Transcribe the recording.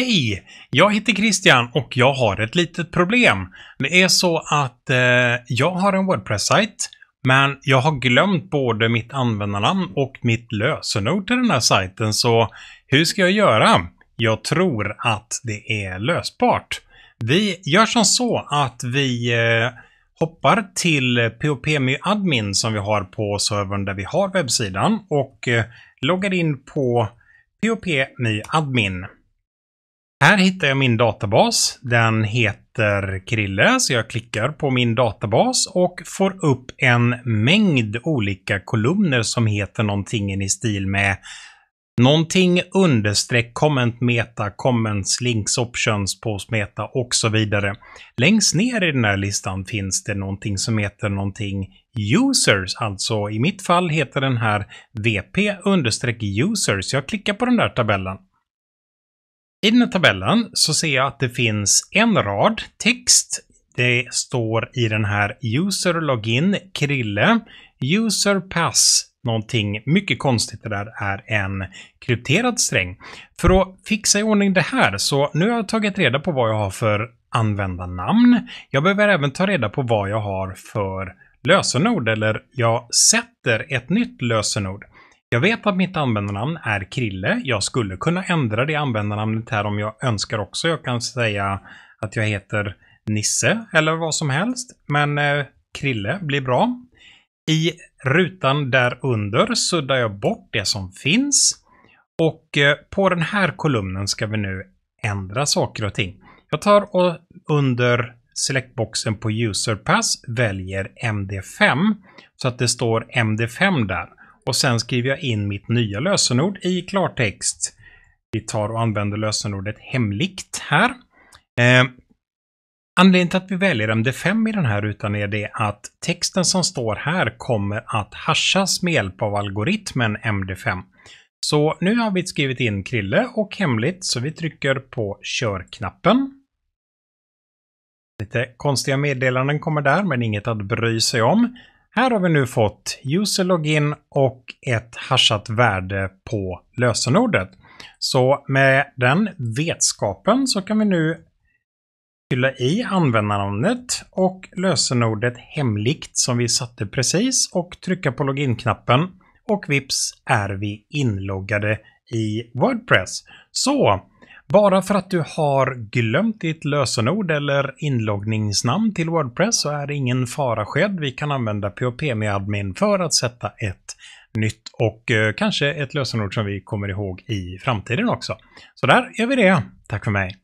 Hej! Jag heter Christian och jag har ett litet problem. Det är så att eh, jag har en Wordpress-sajt, men jag har glömt både mitt användarnamn och mitt lösenord till den här sajten, så hur ska jag göra? Jag tror att det är lösbart. Vi gör som så att vi eh, hoppar till POPMY Admin som vi har på servern där vi har webbsidan och eh, loggar in på POPMY Admin. Här hittar jag min databas. Den heter Krille, så jag klickar på min databas och får upp en mängd olika kolumner som heter någonting i stil med någonting understreck comment meta, comments, links, options, post meta och så vidare. Längst ner i den här listan finns det någonting som heter någonting users, alltså i mitt fall heter den här vp understreck users. Jag klickar på den där tabellen. I den här tabellen så ser jag att det finns en rad text. Det står i den här user login Krille, user pass någonting mycket konstigt. Det där är en krypterad sträng. För att fixa i ordning det här så nu har jag tagit reda på vad jag har för användarnamn. Jag behöver även ta reda på vad jag har för lösenord eller jag sätter ett nytt lösenord. Jag vet att mitt användarnamn är Krille. Jag skulle kunna ändra det användarnamnet här om jag önskar också. Jag kan säga att jag heter Nisse eller vad som helst. Men eh, Krille blir bra. I rutan där under suddar jag bort det som finns. Och eh, på den här kolumnen ska vi nu ändra saker och ting. Jag tar och under selectboxen på userpass väljer MD5 så att det står MD5 där. Och sen skriver jag in mitt nya lösenord i klartext. Vi tar och använder lösenordet hemligt här. Eh, anledningen till att vi väljer MD5 i den här rutan är det att texten som står här kommer att hashas med hjälp av algoritmen MD5. Så nu har vi skrivit in Krille och hemligt så vi trycker på körknappen. Lite konstiga meddelanden kommer där men inget att bry sig om. Här har vi nu fått user login och ett hashat värde på lösenordet. Så med den vetskapen så kan vi nu fylla i användarnamnet och lösenordet hemligt som vi satte precis och trycka på login-knappen och vips är vi inloggade i Wordpress. Så bara för att du har glömt ditt lösenord eller inloggningsnamn till Wordpress så är det ingen fara skedd. Vi kan använda POP med admin för att sätta ett nytt och eh, kanske ett lösenord som vi kommer ihåg i framtiden också. Så där gör vi det. Tack för mig.